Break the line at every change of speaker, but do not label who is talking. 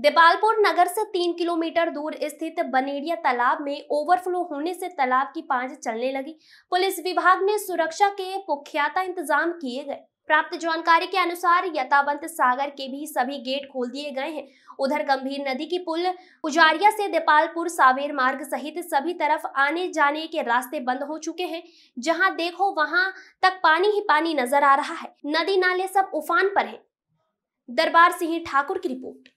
देपालपुर नगर से तीन किलोमीटर दूर स्थित बनेड़िया तालाब में ओवरफ्लो होने से तालाब की पांच चलने लगी पुलिस विभाग ने सुरक्षा के पुख्याता इंतजाम किए गए प्राप्त जानकारी के अनुसार यथावंत सागर के भी सभी गेट खोल दिए गए हैं उधर गंभीर नदी की पुल पुजारिया से देपालपुर सावेर मार्ग सहित सभी तरफ आने जाने के रास्ते बंद हो चुके हैं जहां देखो वहां तक पानी ही पानी नजर आ रहा है नदी नाले सब उफान पर है दरबार सिंह ठाकुर की रिपोर्ट